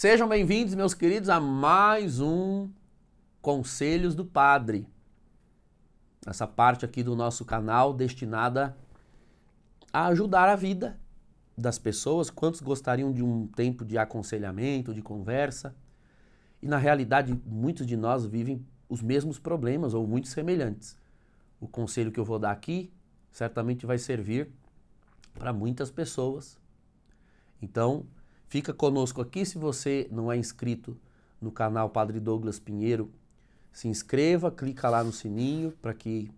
Sejam bem-vindos, meus queridos, a mais um Conselhos do Padre. Essa parte aqui do nosso canal destinada a ajudar a vida das pessoas. Quantos gostariam de um tempo de aconselhamento, de conversa? E na realidade, muitos de nós vivem os mesmos problemas ou muito semelhantes. O conselho que eu vou dar aqui certamente vai servir para muitas pessoas. Então, Fica conosco aqui se você não é inscrito no canal Padre Douglas Pinheiro. Se inscreva, clica lá no sininho para que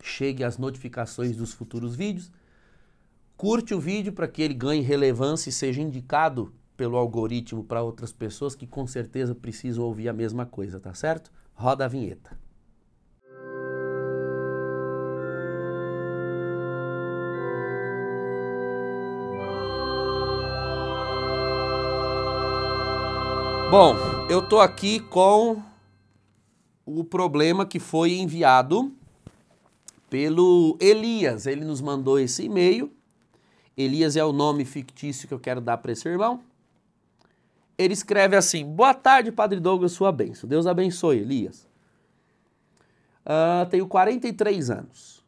chegue as notificações dos futuros vídeos. Curte o vídeo para que ele ganhe relevância e seja indicado pelo algoritmo para outras pessoas que com certeza precisam ouvir a mesma coisa, tá certo? Roda a vinheta. Bom, eu tô aqui com o problema que foi enviado pelo Elias. Ele nos mandou esse e-mail. Elias é o nome fictício que eu quero dar para esse irmão. Ele escreve assim: Boa tarde, Padre Douglas, sua bênção. Deus abençoe, Elias. Uh, tenho 43 anos.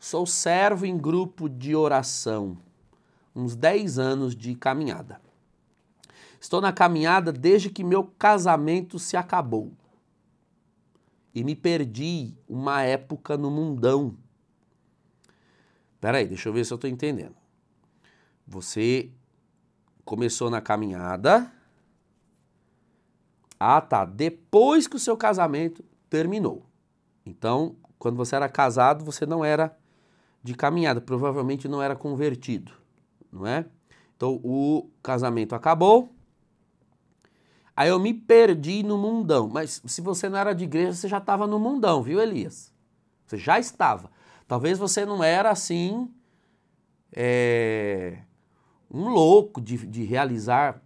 Sou servo em grupo de oração. Uns 10 anos de caminhada. Estou na caminhada desde que meu casamento se acabou. E me perdi uma época no mundão. Peraí, deixa eu ver se eu estou entendendo. Você começou na caminhada. Ah, tá. Depois que o seu casamento terminou. Então, quando você era casado, você não era de caminhada, provavelmente não era convertido, não é? Então, o casamento acabou Aí eu me perdi no mundão. Mas se você não era de igreja, você já estava no mundão, viu, Elias? Você já estava. Talvez você não era assim. É, um louco de, de realizar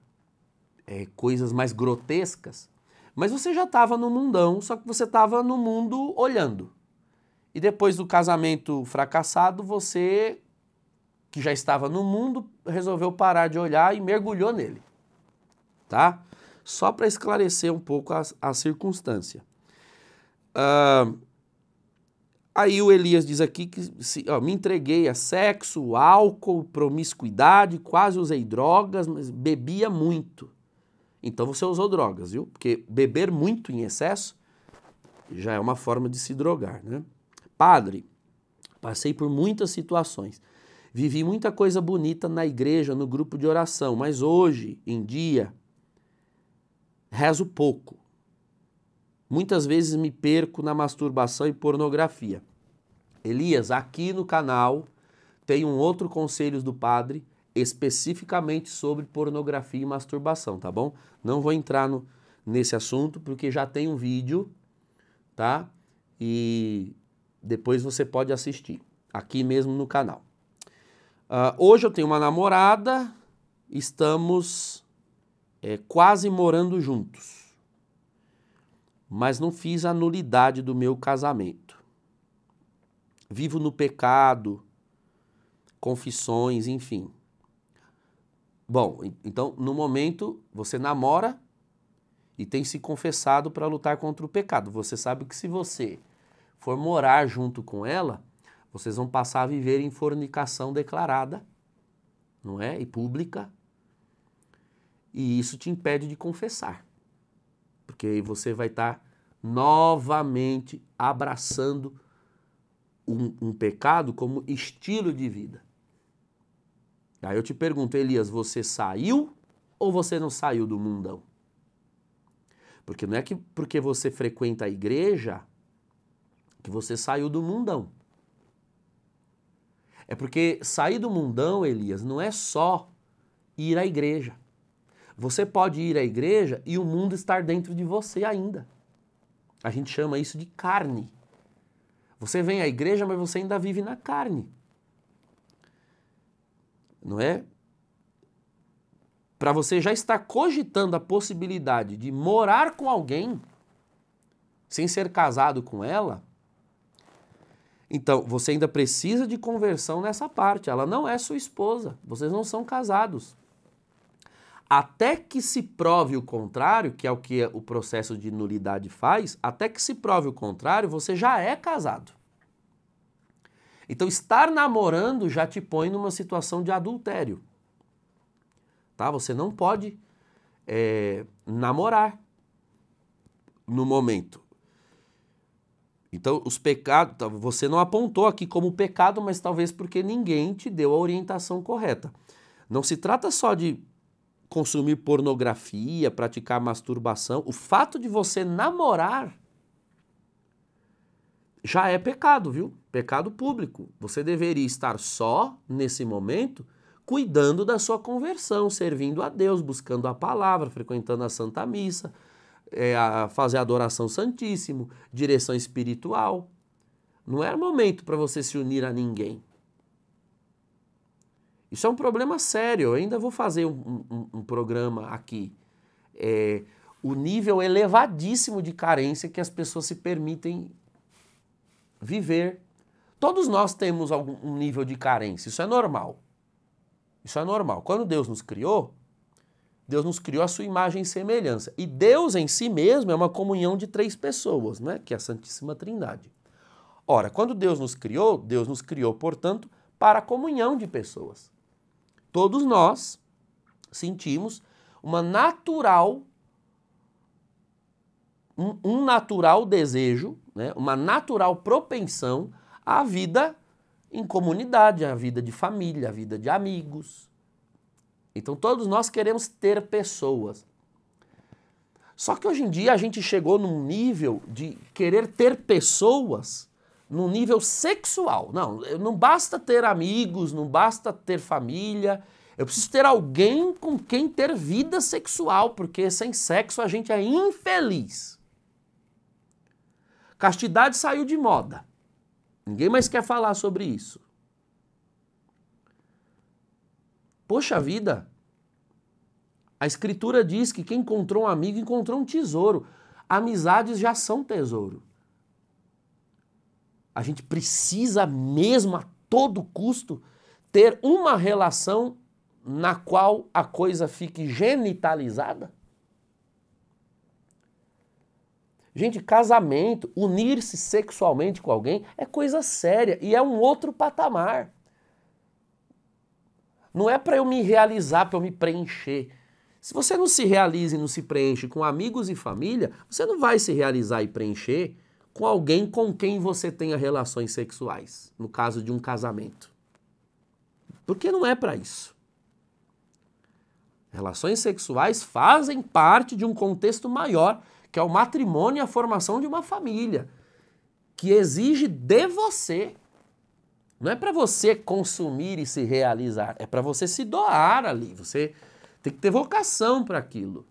é, coisas mais grotescas, mas você já estava no mundão, só que você estava no mundo olhando. E depois do casamento fracassado, você, que já estava no mundo, resolveu parar de olhar e mergulhou nele. Tá? só para esclarecer um pouco a, a circunstância. Ah, aí o Elias diz aqui que se, ó, me entreguei a sexo, álcool, promiscuidade, quase usei drogas, mas bebia muito. Então você usou drogas, viu? Porque beber muito em excesso já é uma forma de se drogar, né? Padre, passei por muitas situações. Vivi muita coisa bonita na igreja, no grupo de oração, mas hoje em dia rezo pouco. Muitas vezes me perco na masturbação e pornografia. Elias, aqui no canal tem um outro conselhos do padre especificamente sobre pornografia e masturbação, tá bom? Não vou entrar no, nesse assunto porque já tem um vídeo, tá? E depois você pode assistir aqui mesmo no canal. Uh, hoje eu tenho uma namorada, estamos é, quase morando juntos, mas não fiz a nulidade do meu casamento. Vivo no pecado, confissões, enfim. Bom, então no momento você namora e tem se confessado para lutar contra o pecado. Você sabe que se você for morar junto com ela, vocês vão passar a viver em fornicação declarada, não é? E pública e isso te impede de confessar. Porque aí você vai estar tá novamente abraçando um, um pecado como estilo de vida. Aí eu te pergunto, Elias, você saiu ou você não saiu do mundão? Porque não é que porque você frequenta a igreja que você saiu do mundão. É porque sair do mundão, Elias, não é só ir à igreja. Você pode ir à igreja e o mundo estar dentro de você ainda. A gente chama isso de carne. Você vem à igreja, mas você ainda vive na carne. Não é? Para você já estar cogitando a possibilidade de morar com alguém sem ser casado com ela, então, você ainda precisa de conversão nessa parte. Ela não é sua esposa. Vocês não são casados até que se prove o contrário, que é o que o processo de nulidade faz, até que se prove o contrário, você já é casado. Então, estar namorando já te põe numa situação de adultério. Tá? Você não pode é, namorar no momento. Então, os pecados, tá, você não apontou aqui como pecado, mas talvez porque ninguém te deu a orientação correta. Não se trata só de consumir pornografia, praticar masturbação, o fato de você namorar já é pecado, viu? Pecado público. Você deveria estar só nesse momento cuidando da sua conversão, servindo a Deus, buscando a palavra, frequentando a Santa Missa, é, a fazer a adoração Santíssimo, direção espiritual. Não é momento para você se unir a ninguém. Isso é um problema sério. Eu ainda vou fazer um, um, um programa aqui. É, o nível elevadíssimo de carência que as pessoas se permitem viver. Todos nós temos algum um nível de carência. Isso é normal. Isso é normal. Quando Deus nos criou, Deus nos criou a sua imagem e semelhança. E Deus em si mesmo é uma comunhão de três pessoas, né? que é a Santíssima Trindade. Ora, quando Deus nos criou, Deus nos criou, portanto, para a comunhão de pessoas. Todos nós sentimos uma natural um, um natural desejo, né? uma natural propensão à vida em comunidade, à vida de família, à vida de amigos. Então todos nós queremos ter pessoas. Só que hoje em dia a gente chegou num nível de querer ter pessoas no nível sexual. Não, não basta ter amigos, não basta ter família. Eu preciso ter alguém com quem ter vida sexual, porque sem sexo a gente é infeliz. Castidade saiu de moda. Ninguém mais quer falar sobre isso. Poxa vida, a escritura diz que quem encontrou um amigo encontrou um tesouro. Amizades já são tesouro. A gente precisa mesmo a todo custo ter uma relação na qual a coisa fique genitalizada? Gente, casamento, unir-se sexualmente com alguém é coisa séria e é um outro patamar. Não é para eu me realizar, para eu me preencher. Se você não se realiza e não se preenche com amigos e família, você não vai se realizar e preencher com alguém com quem você tenha relações sexuais, no caso de um casamento. Porque não é para isso. Relações sexuais fazem parte de um contexto maior, que é o matrimônio e a formação de uma família, que exige de você. Não é para você consumir e se realizar, é para você se doar ali. Você tem que ter vocação para aquilo.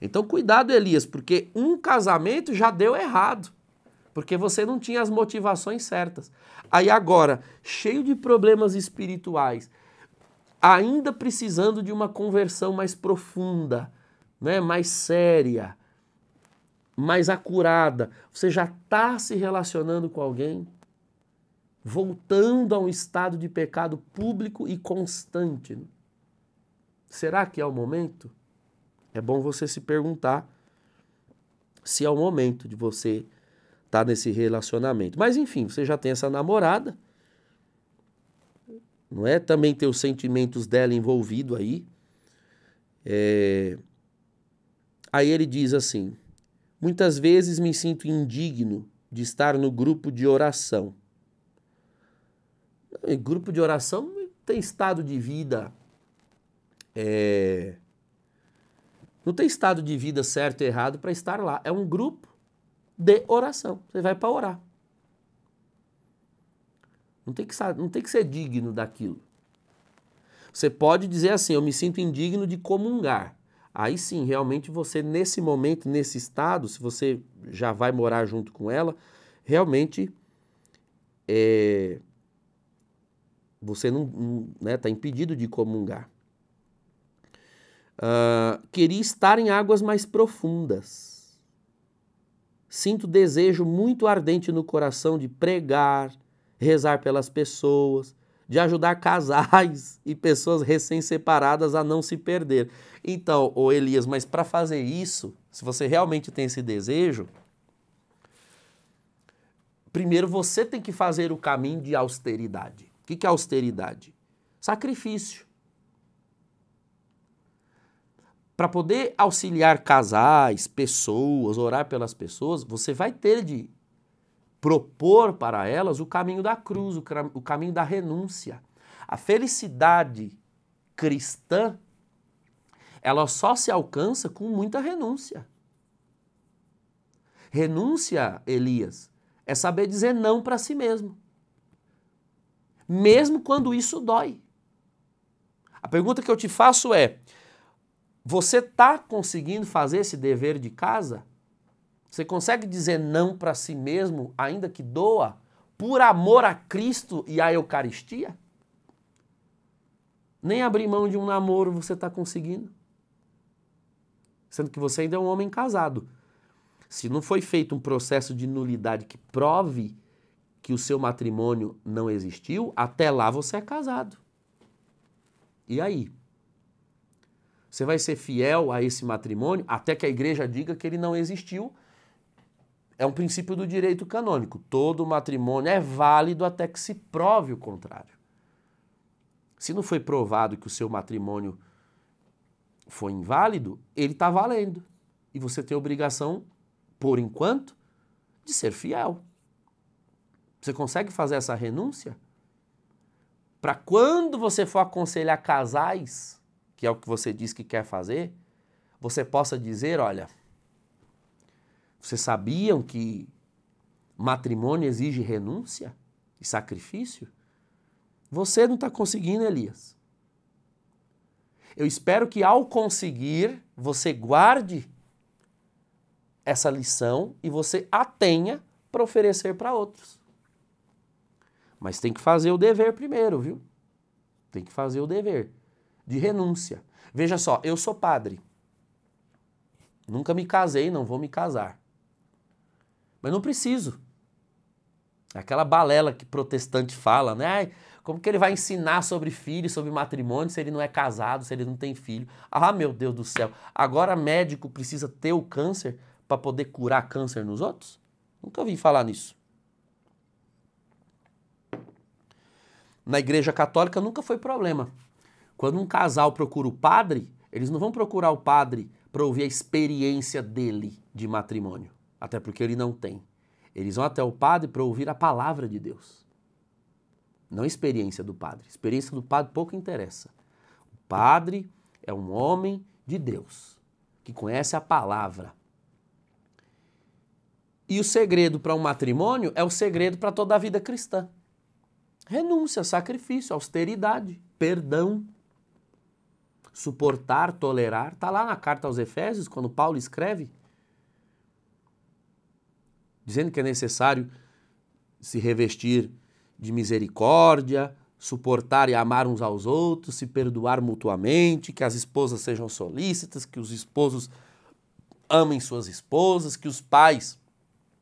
Então, cuidado, Elias, porque um casamento já deu errado porque você não tinha as motivações certas. Aí agora, cheio de problemas espirituais, ainda precisando de uma conversão mais profunda, né, mais séria, mais acurada. Você já está se relacionando com alguém voltando a um estado de pecado público e constante. Né? Será que é o momento? É bom você se perguntar se é o momento de você tá nesse relacionamento. Mas enfim, você já tem essa namorada, não é? Também tem os sentimentos dela envolvido aí. É... Aí ele diz assim: muitas vezes me sinto indigno de estar no grupo de oração. E grupo de oração tem estado de vida. É... Não tem estado de vida certo e errado para estar lá. É um grupo de oração. Você vai para orar. Não tem, que, não tem que ser digno daquilo. Você pode dizer assim: eu me sinto indigno de comungar. Aí sim, realmente você, nesse momento, nesse estado, se você já vai morar junto com ela, realmente é, você não está né, tá impedido de comungar. Uh, queria estar em águas mais profundas sinto desejo muito ardente no coração de pregar, rezar pelas pessoas, de ajudar casais e pessoas recém-separadas a não se perder. Então, ô Elias, mas para fazer isso, se você realmente tem esse desejo, primeiro você tem que fazer o caminho de austeridade. O que é austeridade? Sacrifício para poder auxiliar casais, pessoas, orar pelas pessoas, você vai ter de propor para elas o caminho da cruz, o caminho da renúncia. A felicidade cristã, ela só se alcança com muita renúncia. Renúncia, Elias, é saber dizer não para si mesmo. Mesmo quando isso dói. A pergunta que eu te faço é: você está conseguindo fazer esse dever de casa? Você consegue dizer não para si mesmo, ainda que doa, por amor a Cristo e à Eucaristia? Nem abrir mão de um namoro você está conseguindo. Sendo que você ainda é um homem casado. Se não foi feito um processo de nulidade que prove que o seu matrimônio não existiu, até lá você é casado. E aí? Você vai ser fiel a esse matrimônio até que a igreja diga que ele não existiu. É um princípio do direito canônico. Todo matrimônio é válido até que se prove o contrário. Se não foi provado que o seu matrimônio foi inválido, ele está valendo. E você tem a obrigação, por enquanto, de ser fiel. Você consegue fazer essa renúncia? Para quando você for aconselhar casais, que é o que você diz que quer fazer, você possa dizer, olha, vocês sabiam que matrimônio exige renúncia e sacrifício? Você não está conseguindo, Elias. Eu espero que ao conseguir, você guarde essa lição e você a tenha para oferecer para outros. Mas tem que fazer o dever primeiro, viu? Tem que fazer o dever de renúncia. Veja só, eu sou padre. Nunca me casei, não vou me casar. Mas não preciso. É aquela balela que protestante fala, né? Ai, como que ele vai ensinar sobre filho, sobre matrimônio, se ele não é casado, se ele não tem filho? Ah, meu Deus do céu. Agora médico precisa ter o câncer para poder curar câncer nos outros? Nunca ouvi falar nisso. Na Igreja Católica nunca foi problema quando um casal procura o padre, eles não vão procurar o padre para ouvir a experiência dele de matrimônio, até porque ele não tem. Eles vão até o padre para ouvir a palavra de Deus. Não a experiência do padre. A experiência do padre pouco interessa. O padre é um homem de Deus, que conhece a palavra. E o segredo para um matrimônio é o segredo para toda a vida cristã: renúncia, sacrifício, austeridade, perdão suportar, tolerar. Está lá na carta aos Efésios, quando Paulo escreve, dizendo que é necessário se revestir de misericórdia, suportar e amar uns aos outros, se perdoar mutuamente, que as esposas sejam solícitas, que os esposos amem suas esposas, que os pais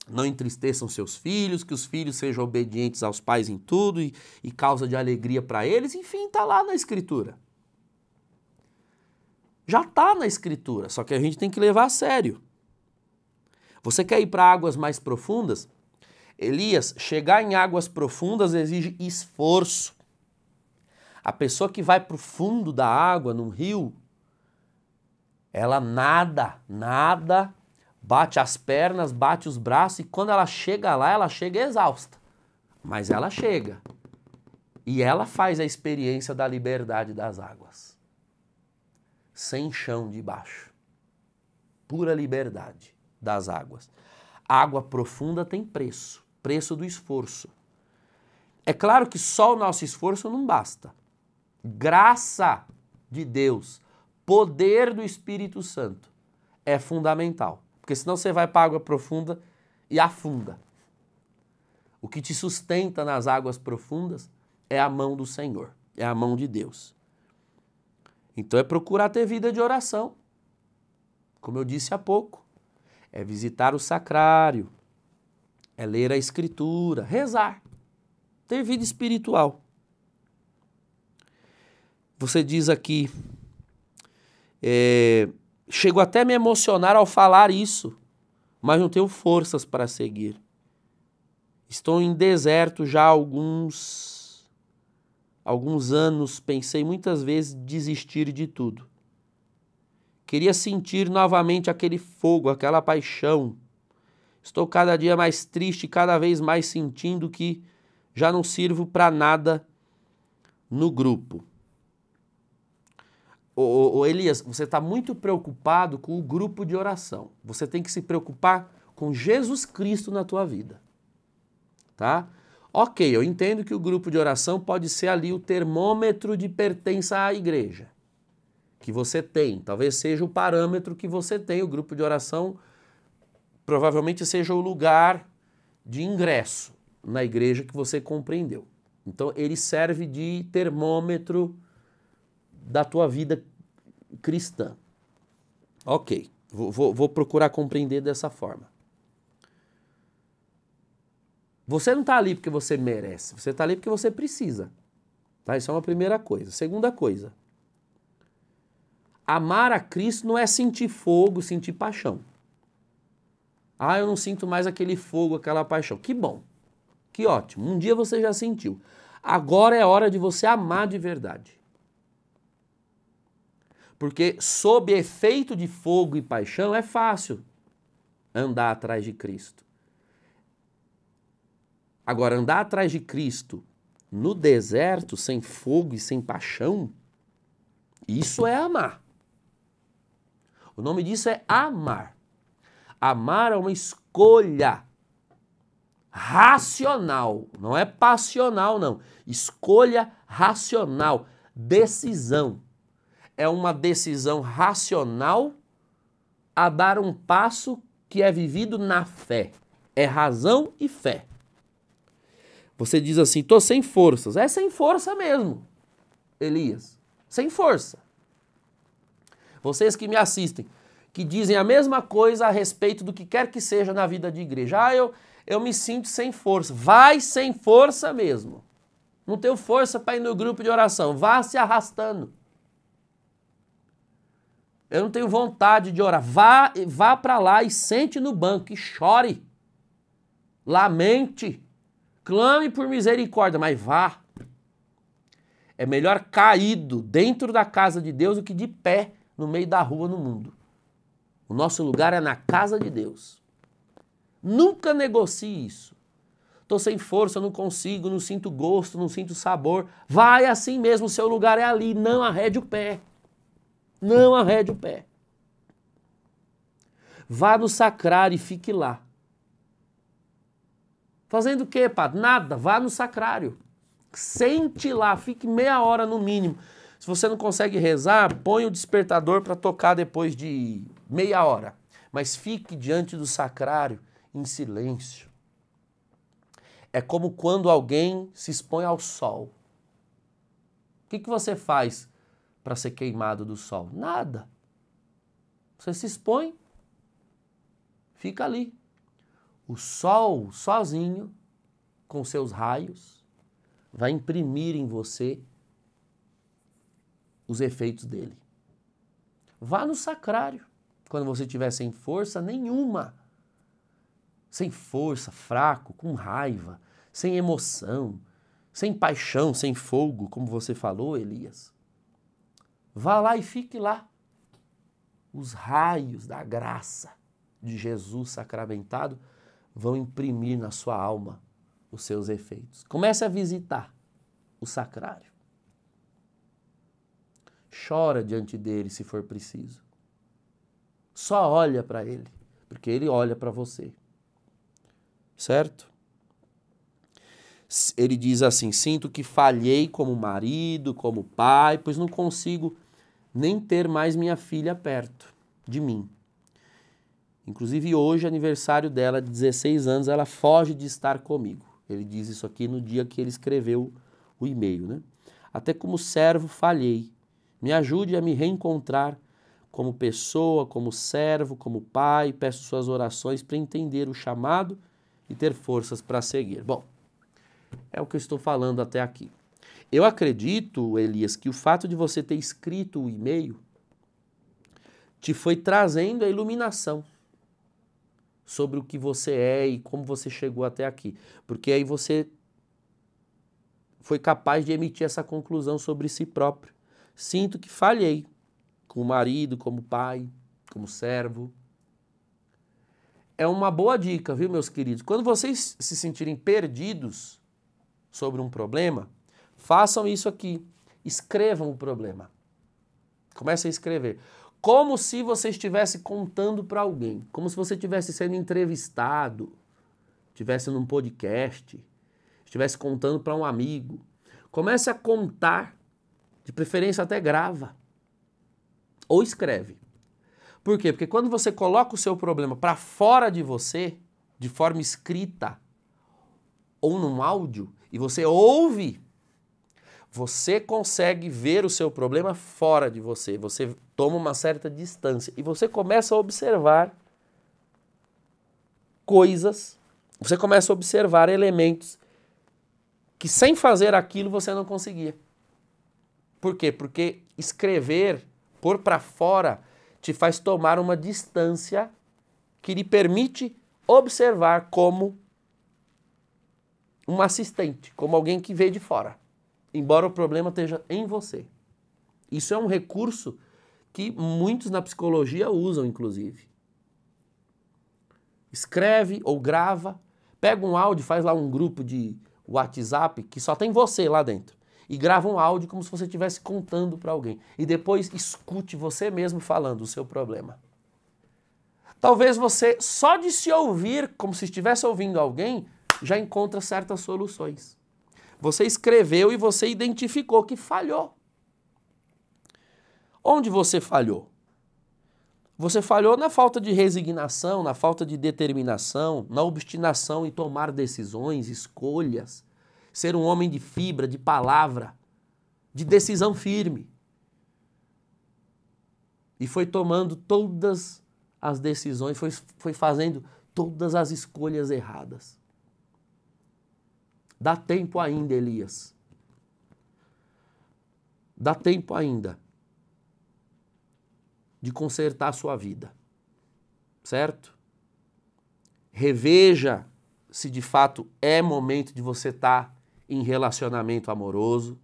não entristeçam seus filhos, que os filhos sejam obedientes aos pais em tudo e, e causa de alegria para eles, enfim, está lá na Escritura. Já está na escritura, só que a gente tem que levar a sério. Você quer ir para águas mais profundas? Elias, chegar em águas profundas exige esforço. A pessoa que vai para o fundo da água, num rio, ela nada, nada, bate as pernas, bate os braços e quando ela chega lá, ela chega exausta. Mas ela chega. E ela faz a experiência da liberdade das águas sem chão debaixo. Pura liberdade das águas. Água profunda tem preço, preço do esforço. É claro que só o nosso esforço não basta. Graça de Deus, poder do Espírito Santo é fundamental, porque senão você vai para a água profunda e afunda. O que te sustenta nas águas profundas é a mão do Senhor, é a mão de Deus. Então é procurar ter vida de oração. Como eu disse há pouco, é visitar o sacrário, é ler a escritura, rezar, ter vida espiritual. Você diz aqui, é, chego até a me emocionar ao falar isso, mas não tenho forças para seguir. Estou em deserto já há alguns alguns anos pensei muitas vezes desistir de tudo. Queria sentir novamente aquele fogo, aquela paixão. Estou cada dia mais triste, cada vez mais sentindo que já não sirvo para nada no grupo. Ô, ô, ô Elias, você está muito preocupado com o grupo de oração. Você tem que se preocupar com Jesus Cristo na tua vida, tá? Ok, eu entendo que o grupo de oração pode ser ali o termômetro de pertença à igreja que você tem. Talvez seja o parâmetro que você tem. O grupo de oração provavelmente seja o lugar de ingresso na igreja que você compreendeu. Então ele serve de termômetro da tua vida cristã. Ok, vou, vou, vou procurar compreender dessa forma. Você não está ali porque você merece, você está ali porque você precisa. Tá? Isso é uma primeira coisa. Segunda coisa, amar a Cristo não é sentir fogo, sentir paixão. Ah, eu não sinto mais aquele fogo, aquela paixão. Que bom, que ótimo. Um dia você já sentiu. Agora é hora de você amar de verdade. Porque sob efeito de fogo e paixão é fácil andar atrás de Cristo. Agora, andar atrás de Cristo no deserto, sem fogo e sem paixão, isso é amar. O nome disso é amar. Amar é uma escolha racional, não é passional, não. Escolha racional, decisão. É uma decisão racional a dar um passo que é vivido na fé. É razão e fé. Você diz assim: tô sem forças. É sem força mesmo, Elias. Sem força. Vocês que me assistem, que dizem a mesma coisa a respeito do que quer que seja na vida de igreja. Ah, eu, eu me sinto sem força. Vai sem força mesmo. Não tenho força para ir no grupo de oração. Vá se arrastando. Eu não tenho vontade de orar. Vá, vá para lá e sente no banco e chore. Lamente clame por misericórdia, mas vá. É melhor caído dentro da casa de Deus do que de pé no meio da rua no mundo. O nosso lugar é na casa de Deus. Nunca negocie isso. Estou sem força, não consigo, não sinto gosto, não sinto sabor. Vai assim mesmo, seu lugar é ali. Não arrede o pé. Não arrede o pé. Vá no sacrário e fique lá. Fazendo o quê, padre? Nada. Vá no sacrário. Sente lá, fique meia hora no mínimo. Se você não consegue rezar, põe o despertador para tocar depois de meia hora. Mas fique diante do sacrário em silêncio. É como quando alguém se expõe ao sol. O que, que você faz para ser queimado do sol? Nada. Você se expõe, fica ali, o sol sozinho, com seus raios, vai imprimir em você os efeitos dele. Vá no sacrário, quando você estiver sem força nenhuma. Sem força, fraco, com raiva, sem emoção, sem paixão, sem fogo, como você falou, Elias. Vá lá e fique lá. Os raios da graça de Jesus sacramentado vão imprimir na sua alma os seus efeitos. Comece a visitar o sacrário. Chora diante dele se for preciso. Só olha para ele, porque ele olha para você. Certo? Ele diz assim: Sinto que falhei como marido, como pai, pois não consigo nem ter mais minha filha perto de mim. Inclusive hoje, aniversário dela, de 16 anos, ela foge de estar comigo. Ele diz isso aqui no dia que ele escreveu o e-mail, né? Até como servo falhei. Me ajude a me reencontrar como pessoa, como servo, como pai. Peço suas orações para entender o chamado e ter forças para seguir. Bom, é o que eu estou falando até aqui. Eu acredito, Elias, que o fato de você ter escrito o e-mail te foi trazendo a iluminação sobre o que você é e como você chegou até aqui. Porque aí você foi capaz de emitir essa conclusão sobre si próprio. Sinto que falhei como marido, como pai, como servo. É uma boa dica, viu, meus queridos? Quando vocês se sentirem perdidos sobre um problema, façam isso aqui. Escrevam o problema. Comecem a escrever como se você estivesse contando para alguém, como se você estivesse sendo entrevistado, estivesse num podcast, estivesse contando para um amigo. Comece a contar, de preferência até grava ou escreve. Por quê? Porque quando você coloca o seu problema para fora de você, de forma escrita ou num áudio, e você ouve, você consegue ver o seu problema fora de você. Você toma uma certa distância e você começa a observar coisas, você começa a observar elementos que sem fazer aquilo você não conseguia. Por quê? Porque escrever, pôr para fora, te faz tomar uma distância que lhe permite observar como um assistente, como alguém que vê de fora, embora o problema esteja em você. Isso é um recurso que muitos na psicologia usam, inclusive. Escreve ou grava, pega um áudio, faz lá um grupo de WhatsApp que só tem você lá dentro e grava um áudio como se você estivesse contando para alguém. E depois escute você mesmo falando o seu problema. Talvez você, só de se ouvir como se estivesse ouvindo alguém, já encontra certas soluções. Você escreveu e você identificou que falhou. Onde você falhou? Você falhou na falta de resignação, na falta de determinação, na obstinação em tomar decisões, escolhas, ser um homem de fibra, de palavra, de decisão firme. E foi tomando todas as decisões, foi, foi fazendo todas as escolhas erradas. Dá tempo ainda, Elias. Dá tempo ainda de consertar a sua vida. Certo? Reveja se de fato é momento de você estar tá em relacionamento amoroso,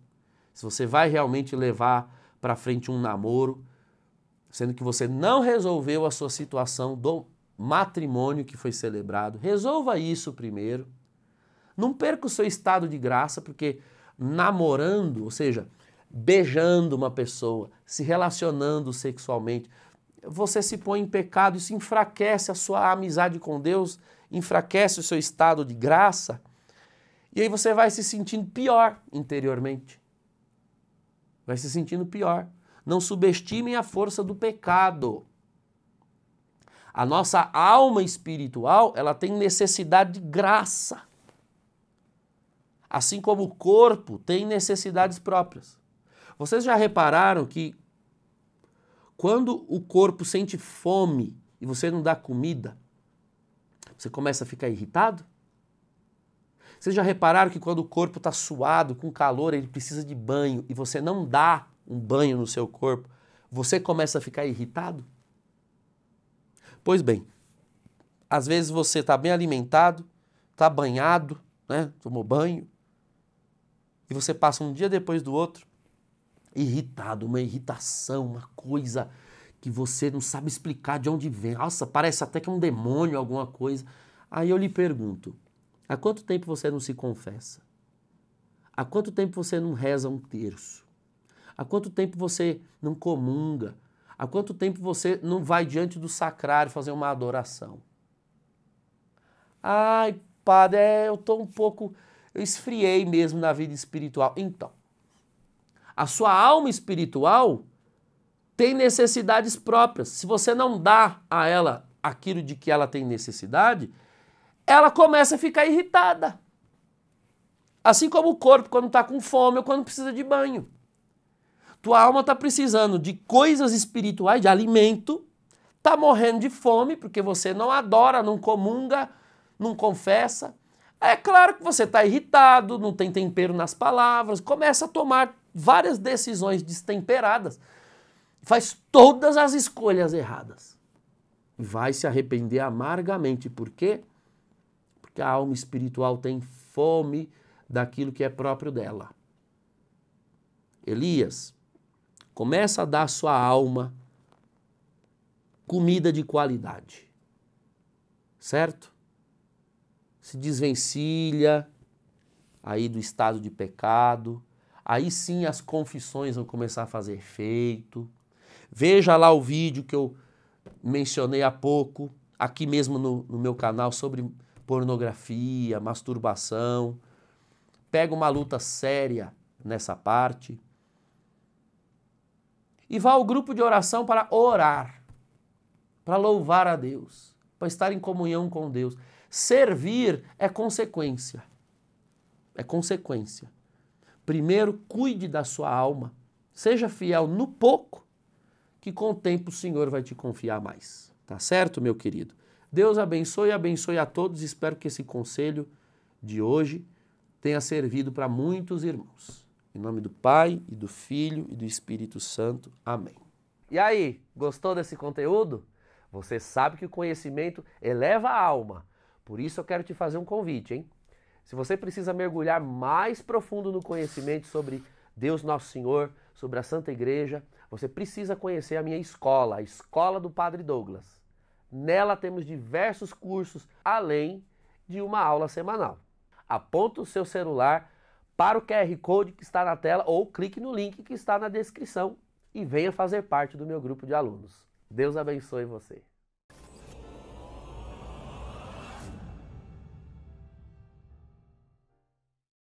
se você vai realmente levar para frente um namoro, sendo que você não resolveu a sua situação do matrimônio que foi celebrado. Resolva isso primeiro. Não perca o seu estado de graça, porque namorando, ou seja, beijando uma pessoa, se relacionando sexualmente, você se põe em pecado, isso enfraquece a sua amizade com Deus, enfraquece o seu estado de graça, e aí você vai se sentindo pior interiormente. Vai se sentindo pior. Não subestimem a força do pecado. A nossa alma espiritual, ela tem necessidade de graça. Assim como o corpo tem necessidades próprias. Vocês já repararam que quando o corpo sente fome e você não dá comida, você começa a ficar irritado? Vocês já repararam que quando o corpo está suado, com calor, ele precisa de banho e você não dá um banho no seu corpo, você começa a ficar irritado? Pois bem, às vezes você está bem alimentado, está banhado, né? tomou banho, e você passa um dia depois do outro irritado, uma irritação, uma coisa que você não sabe explicar de onde vem. Nossa, parece até que é um demônio, alguma coisa. Aí eu lhe pergunto: há quanto tempo você não se confessa? Há quanto tempo você não reza um terço? Há quanto tempo você não comunga? Há quanto tempo você não vai diante do sacrário fazer uma adoração? Ai, padre, é, eu estou um pouco. Eu esfriei mesmo na vida espiritual. Então, a sua alma espiritual tem necessidades próprias. Se você não dá a ela aquilo de que ela tem necessidade, ela começa a ficar irritada. Assim como o corpo, quando está com fome ou quando precisa de banho. Tua alma está precisando de coisas espirituais, de alimento, está morrendo de fome porque você não adora, não comunga, não confessa. É claro que você está irritado, não tem tempero nas palavras, começa a tomar várias decisões destemperadas, faz todas as escolhas erradas. Vai se arrepender amargamente. Por quê? Porque a alma espiritual tem fome daquilo que é próprio dela. Elias, começa a dar à sua alma comida de qualidade. Certo? Se desvencilha aí do estado de pecado, Aí sim as confissões vão começar a fazer efeito. Veja lá o vídeo que eu mencionei há pouco, aqui mesmo no, no meu canal, sobre pornografia, masturbação. Pega uma luta séria nessa parte. E vá ao grupo de oração para orar, para louvar a Deus, para estar em comunhão com Deus. Servir é consequência. É consequência. Primeiro, cuide da sua alma. Seja fiel no pouco, que com o tempo o Senhor vai te confiar mais. Tá certo, meu querido? Deus abençoe e abençoe a todos. Espero que esse conselho de hoje tenha servido para muitos irmãos. Em nome do Pai, e do Filho e do Espírito Santo. Amém. E aí, gostou desse conteúdo? Você sabe que o conhecimento eleva a alma. Por isso eu quero te fazer um convite, hein? Se você precisa mergulhar mais profundo no conhecimento sobre Deus Nosso Senhor, sobre a Santa Igreja, você precisa conhecer a minha escola, a escola do Padre Douglas. Nela temos diversos cursos, além de uma aula semanal. Aponta o seu celular para o QR Code que está na tela ou clique no link que está na descrição e venha fazer parte do meu grupo de alunos. Deus abençoe você.